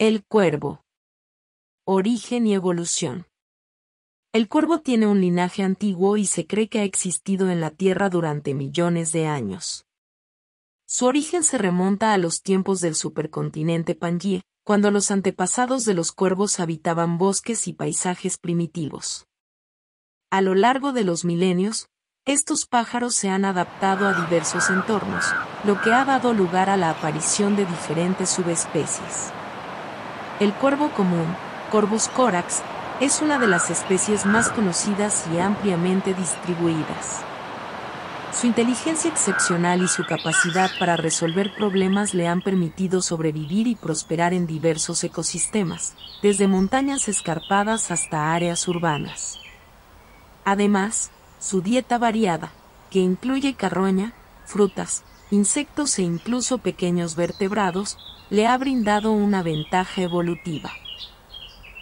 El cuervo. Origen y evolución. El cuervo tiene un linaje antiguo y se cree que ha existido en la Tierra durante millones de años. Su origen se remonta a los tiempos del supercontinente Pangie, cuando los antepasados de los cuervos habitaban bosques y paisajes primitivos. A lo largo de los milenios, estos pájaros se han adaptado a diversos entornos, lo que ha dado lugar a la aparición de diferentes subespecies. El cuervo común, Corvus corax, es una de las especies más conocidas y ampliamente distribuidas. Su inteligencia excepcional y su capacidad para resolver problemas le han permitido sobrevivir y prosperar en diversos ecosistemas, desde montañas escarpadas hasta áreas urbanas. Además, su dieta variada, que incluye carroña, frutas, insectos e incluso pequeños vertebrados, le ha brindado una ventaja evolutiva.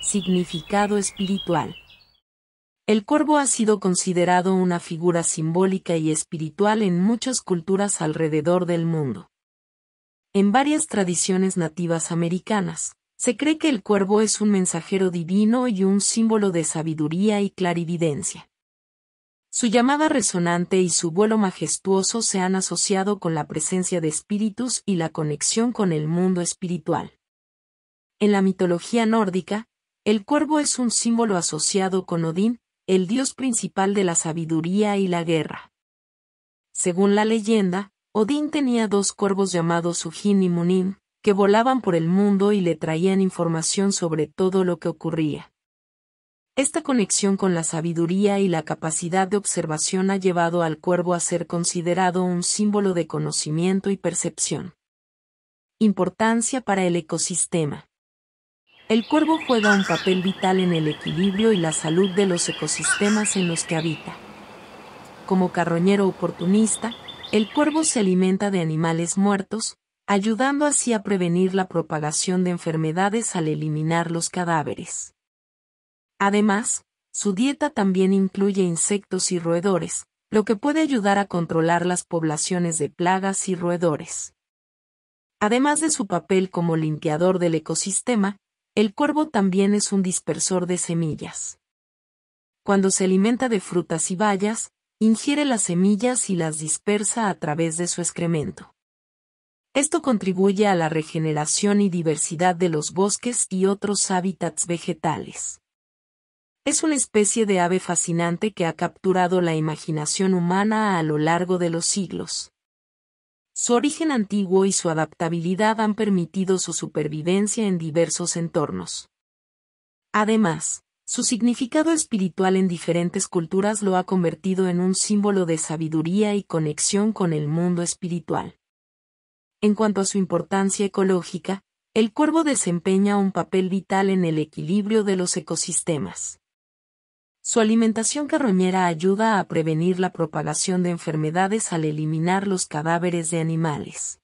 Significado espiritual. El cuervo ha sido considerado una figura simbólica y espiritual en muchas culturas alrededor del mundo. En varias tradiciones nativas americanas, se cree que el cuervo es un mensajero divino y un símbolo de sabiduría y clarividencia. Su llamada resonante y su vuelo majestuoso se han asociado con la presencia de espíritus y la conexión con el mundo espiritual. En la mitología nórdica, el cuervo es un símbolo asociado con Odín, el dios principal de la sabiduría y la guerra. Según la leyenda, Odín tenía dos cuervos llamados Ujin y Munin, que volaban por el mundo y le traían información sobre todo lo que ocurría. Esta conexión con la sabiduría y la capacidad de observación ha llevado al cuervo a ser considerado un símbolo de conocimiento y percepción. Importancia para el ecosistema. El cuervo juega un papel vital en el equilibrio y la salud de los ecosistemas en los que habita. Como carroñero oportunista, el cuervo se alimenta de animales muertos, ayudando así a prevenir la propagación de enfermedades al eliminar los cadáveres. Además, su dieta también incluye insectos y roedores, lo que puede ayudar a controlar las poblaciones de plagas y roedores. Además de su papel como limpiador del ecosistema, el cuervo también es un dispersor de semillas. Cuando se alimenta de frutas y bayas, ingiere las semillas y las dispersa a través de su excremento. Esto contribuye a la regeneración y diversidad de los bosques y otros hábitats vegetales. Es una especie de ave fascinante que ha capturado la imaginación humana a lo largo de los siglos. Su origen antiguo y su adaptabilidad han permitido su supervivencia en diversos entornos. Además, su significado espiritual en diferentes culturas lo ha convertido en un símbolo de sabiduría y conexión con el mundo espiritual. En cuanto a su importancia ecológica, el cuervo desempeña un papel vital en el equilibrio de los ecosistemas. Su alimentación carroñera ayuda a prevenir la propagación de enfermedades al eliminar los cadáveres de animales.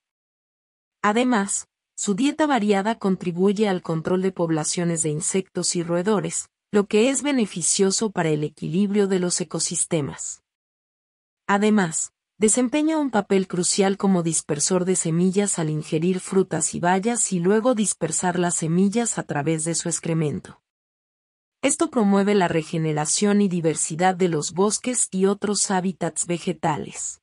Además, su dieta variada contribuye al control de poblaciones de insectos y roedores, lo que es beneficioso para el equilibrio de los ecosistemas. Además, desempeña un papel crucial como dispersor de semillas al ingerir frutas y bayas y luego dispersar las semillas a través de su excremento. Esto promueve la regeneración y diversidad de los bosques y otros hábitats vegetales.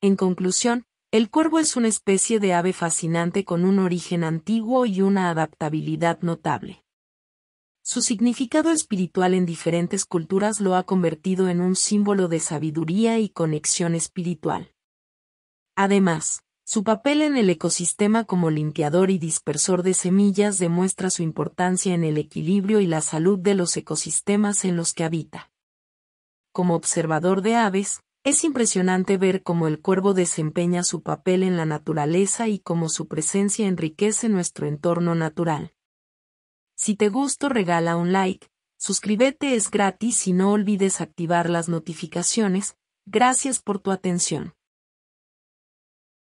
En conclusión, el cuervo es una especie de ave fascinante con un origen antiguo y una adaptabilidad notable. Su significado espiritual en diferentes culturas lo ha convertido en un símbolo de sabiduría y conexión espiritual. Además, su papel en el ecosistema como limpiador y dispersor de semillas demuestra su importancia en el equilibrio y la salud de los ecosistemas en los que habita. Como observador de aves, es impresionante ver cómo el cuervo desempeña su papel en la naturaleza y cómo su presencia enriquece nuestro entorno natural. Si te gustó regala un like, suscríbete es gratis y no olvides activar las notificaciones, gracias por tu atención.